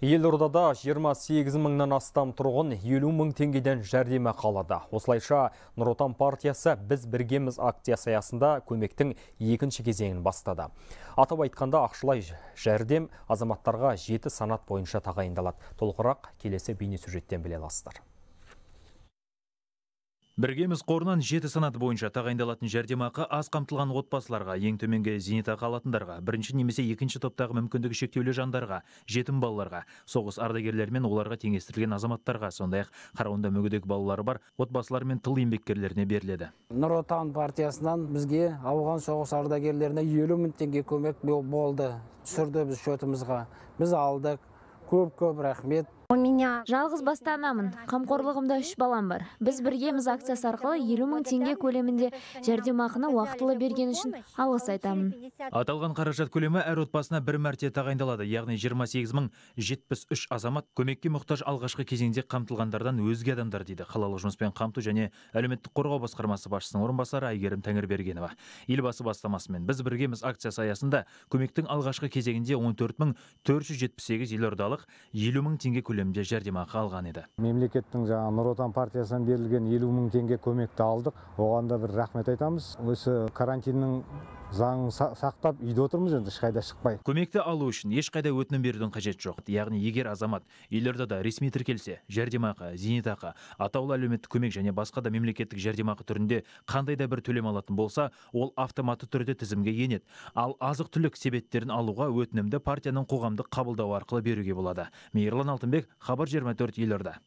Елордада 28 мыңнан астам тұрғын 50 мың теңгеден жәрдемі қалады. Осылайша Нұротан партиясы «Біз біргеміз» акциясы аясында көмектің екінші кезеңін бастады. Атап айтқанда ақшылай жәрдем азаматтарға жеті санат бойынша тағайындалады. Толғырақ келесі бейне сюжеттен біле аласыздар біргеміз қорынан жеті санат бойынша тағайындалатын жәрдемақы аз қамтылған отбасыларға ең төменгі зейнетақы алатындарға бірінші немесе екінші топтағы мүмкіндігі шектеулі жандарға жетім балаларға соғыс ардагерлермен оларға теңестірілген азаматтарға сондай ақ қарауында мүгедек балалары бар отбасылар мен тыл еңбеккерлеріне беріледі нұр отан партиясынан бізге ауған соғыс ардагерлеріне елу мың теңге көмек болды түсірді біз счетымызға біз алдық көп көп рахмет У меня жалғыз басты анамын. Қамқорлығымда үш балам бар. Біз біргеміз акциясы арқылы 50 мың теңге көлемінде жәрдемақыны уақытылы берген үшін алғыс айтамын. Аталған қаражат көлемі әр отбасына бір мәрте тағайындалады, яғни 28 мың 73 азамат көмекке мұқтаж алғашқы кезеңде қамтылғандардан өзге адамдар дейді қалалық жұмыспен қамту және әлеуметтік қорғау басқармасы басшысының орынбасары Айгерім Тәңірбергенова. Елбасы бастамасымен біз біргеміз акциясы аясында көмектің алғашқы кезеңінде 14 мың 478 елордалық 50 мың теңге көлемі көлемде жәрдемақы алған еді мемлекеттің жаңағы нұр отан партиясынан берілген елу мың теңге көмекті алдық оған да бір рахмет айтамыз осы карантиннің заңын сақтап үйде отырмыз енді ешқайда шықпай көмекті алу үшін ешқайда өтінім берудің қажет жоқ яғни егер азамат елордада ресми тіркелсе жәрдемақы зейнетақы атаулы әлеуметтік көмек және басқа да мемлекеттік жәрдемақы түрінде қандай да бір төлем алатын болса ол автоматты түрде тізімге енеді ал азық түлік себеттерін алуға өтінімді партияның қоғамдық қабылдауы арқылы беруге болады мейірлан алтынбек хабар жиырма төрт елорда